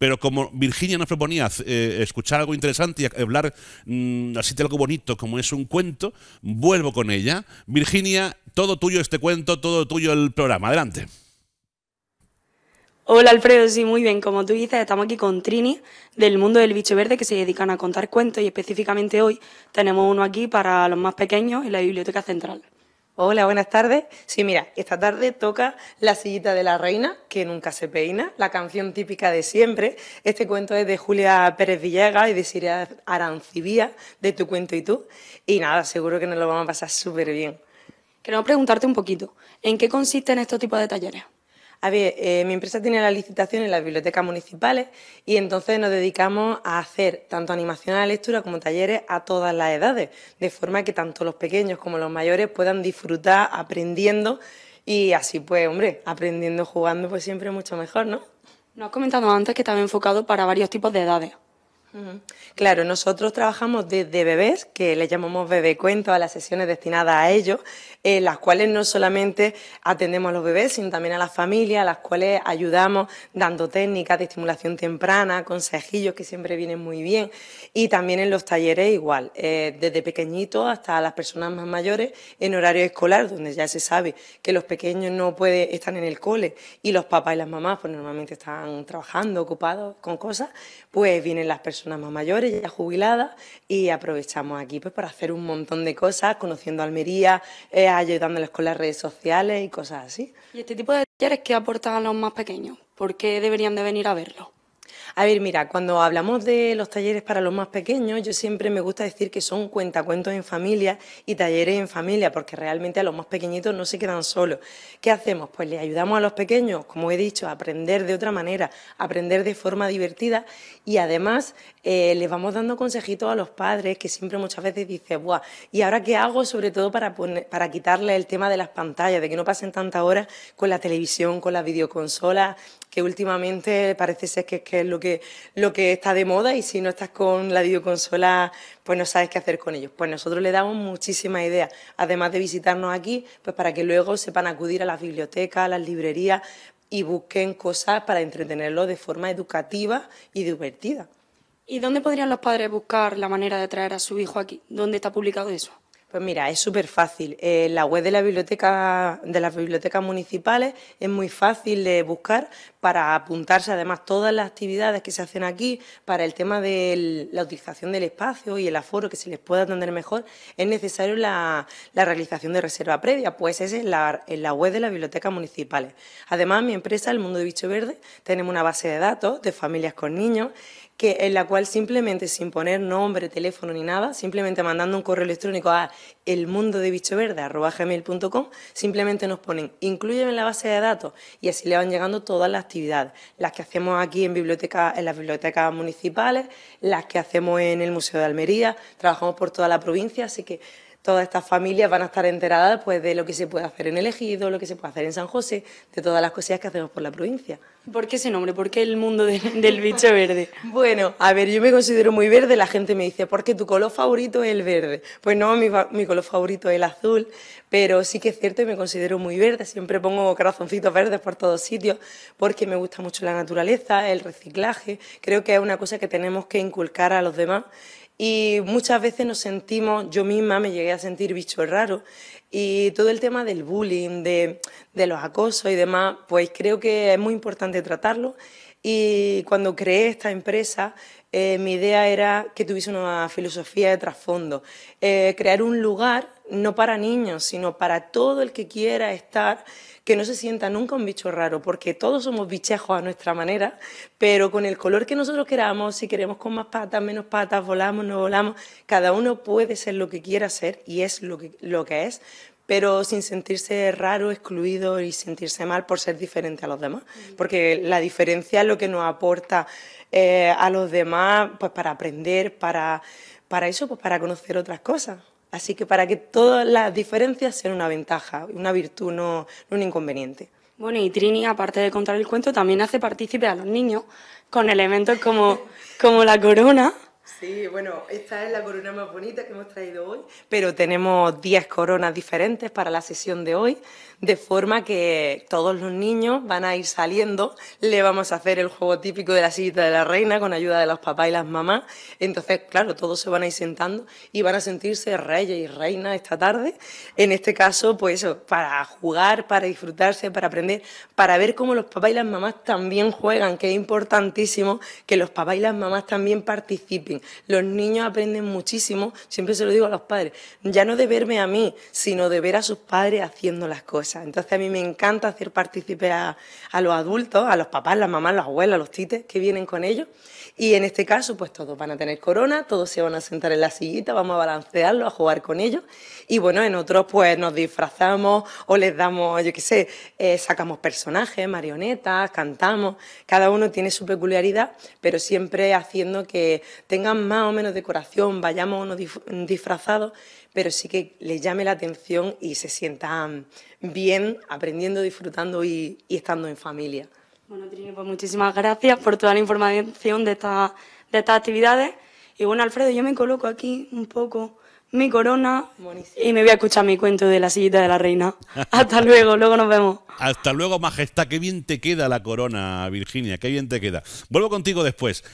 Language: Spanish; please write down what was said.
Pero como Virginia nos proponía eh, escuchar algo interesante y hablar mm, así de algo bonito como es un cuento, vuelvo con ella. Virginia, todo tuyo este cuento, todo tuyo el programa. Adelante. Hola Alfredo, sí, muy bien. Como tú dices, estamos aquí con Trini del mundo del bicho verde que se dedican a contar cuentos y específicamente hoy tenemos uno aquí para los más pequeños en la Biblioteca Central. Hola, buenas tardes. Sí, mira, esta tarde toca La sillita de la reina, que nunca se peina, la canción típica de siempre. Este cuento es de Julia Pérez Villegas y de Siria Arancibía, de Tu Cuento y Tú. Y nada, seguro que nos lo vamos a pasar súper bien. Queremos preguntarte un poquito, ¿en qué consisten estos tipos de talleres? A ver, eh, mi empresa tiene la licitación en las bibliotecas municipales y entonces nos dedicamos a hacer tanto animación a la lectura como talleres a todas las edades, de forma que tanto los pequeños como los mayores puedan disfrutar aprendiendo y así pues, hombre, aprendiendo jugando pues siempre mucho mejor, ¿no? Nos has comentado antes que estaba enfocado para varios tipos de edades. Claro, nosotros trabajamos desde bebés, que le llamamos bebé cuento a las sesiones destinadas a ellos, en eh, las cuales no solamente atendemos a los bebés, sino también a las familias, a las cuales ayudamos dando técnicas de estimulación temprana, consejillos que siempre vienen muy bien, y también en los talleres igual, eh, desde pequeñitos hasta las personas más mayores en horario escolar, donde ya se sabe que los pequeños no pueden, estar en el cole y los papás y las mamás pues normalmente están trabajando, ocupados con cosas, pues vienen las personas personas más mayores, ya jubiladas, y aprovechamos aquí pues, para hacer un montón de cosas, conociendo Almería, eh, ayudándoles con las redes sociales y cosas así. ¿Y este tipo de talleres qué aportan a los más pequeños? ¿Por qué deberían de venir a verlo? A ver, mira, cuando hablamos de los talleres para los más pequeños, yo siempre me gusta decir que son cuentacuentos en familia y talleres en familia, porque realmente a los más pequeñitos no se quedan solos. ¿Qué hacemos? Pues les ayudamos a los pequeños, como he dicho, a aprender de otra manera, a aprender de forma divertida y además eh, les vamos dando consejitos a los padres que siempre muchas veces dicen, ¡buah! ¿Y ahora qué hago? Sobre todo para, quitarle el tema de las pantallas, de que no pasen tantas horas con la televisión, con la videoconsola, que últimamente parece ser que es lo que lo que está de moda y si no estás con la videoconsola, pues no sabes qué hacer con ellos. Pues nosotros le damos muchísimas ideas, además de visitarnos aquí, pues para que luego sepan acudir a las bibliotecas, a las librerías y busquen cosas para entretenerlos de forma educativa y divertida. ¿Y dónde podrían los padres buscar la manera de traer a su hijo aquí? ¿Dónde está publicado eso? Pues mira, es súper fácil. Eh, la web de la biblioteca, de las bibliotecas municipales es muy fácil de buscar para apuntarse además todas las actividades que se hacen aquí para el tema de la utilización del espacio y el aforo que se les pueda atender mejor. Es necesario la, realización de reserva previa, pues esa es la, la web de las bibliotecas municipales. Además, mi empresa, El Mundo de Bicho Verde, tenemos una base de datos de familias con niños que, en la cual simplemente sin poner nombre, teléfono ni nada, simplemente mandando un correo electrónico a elmundodebichoverde.com, simplemente nos ponen incluyen en la base de datos y así le van llegando todas las actividades, las que hacemos aquí en, biblioteca, en las bibliotecas municipales, las que hacemos en el Museo de Almería, trabajamos por toda la provincia, así que todas estas familias van a estar enteradas pues, de lo que se puede hacer en el Ejido, lo que se puede hacer en San José, de todas las cosillas que hacemos por la provincia. ¿Por qué ese nombre? ¿Por qué el mundo del bicho verde? bueno, a ver, yo me considero muy verde, la gente me dice, ¿por qué tu color favorito es el verde? Pues no, mi, mi color favorito es el azul, pero sí que es cierto y me considero muy verde, siempre pongo corazoncitos verdes por todos sitios, porque me gusta mucho la naturaleza, el reciclaje, creo que es una cosa que tenemos que inculcar a los demás y muchas veces nos sentimos, yo misma me llegué a sentir bicho raro y todo el tema del bullying, de, de los acosos y demás, pues creo que es muy importante tratarlo y cuando creé esta empresa, eh, mi idea era que tuviese una filosofía de trasfondo, eh, crear un lugar no para niños, sino para todo el que quiera estar, que no se sienta nunca un bicho raro, porque todos somos bichejos a nuestra manera, pero con el color que nosotros queramos, si queremos con más patas, menos patas, volamos, no volamos, cada uno puede ser lo que quiera ser y es lo que, lo que es, pero sin sentirse raro, excluido y sentirse mal por ser diferente a los demás. Mm. Porque la diferencia es lo que nos aporta eh, a los demás pues, para aprender, para, eso, pues para conocer otras cosas. Así que para que todas las diferencias sean una ventaja, una virtud, no, un inconveniente. Bueno, y Trini, aparte de contar el cuento, también hace partícipe a los niños con elementos como, como la corona Sí, bueno, esta es la corona más bonita que hemos traído hoy, pero tenemos 10 coronas diferentes para la sesión de hoy, de forma que todos los niños van a ir saliendo, le vamos a hacer el juego típico de la silla de la reina con ayuda de los papás y las mamás, entonces, claro, todos se van a ir sentando y van a sentirse reyes y reinas esta tarde, en este caso, pues para jugar, para disfrutarse, para aprender, para ver cómo los papás y las mamás también juegan, que es importantísimo que los papás y las mamás también participen los niños aprenden muchísimo, siempre se lo digo a los padres, ya no de verme a mí, sino de ver a sus padres haciendo las cosas. Entonces a mí me encanta hacer partícipe a, los adultos, a los papás, las mamás, las abuelas, los tites que vienen con ellos. Y en este caso, pues todos van a tener corona, todos se van a sentar en la sillita, vamos a balancearlo, a jugar con ellos. Y bueno, en otros pues nos disfrazamos o les damos, yo qué sé, eh, sacamos personajes, marionetas, cantamos. Cada uno tiene su peculiaridad, pero siempre haciendo que tengan más o menos decoración, vayamos disfrazados, pero sí que les llame la atención y se sientan bien aprendiendo, disfrutando y, estando en familia. Bueno, Trini, pues muchísimas gracias por toda la información de, esta, de estas actividades. Y bueno, Alfredo, yo me coloco aquí un poco mi corona y me voy a escuchar mi cuento de la sillita de la reina. Hasta luego, luego nos vemos. Hasta luego, majestad, qué bien te queda la corona, Virginia, qué bien te queda. Vuelvo contigo después.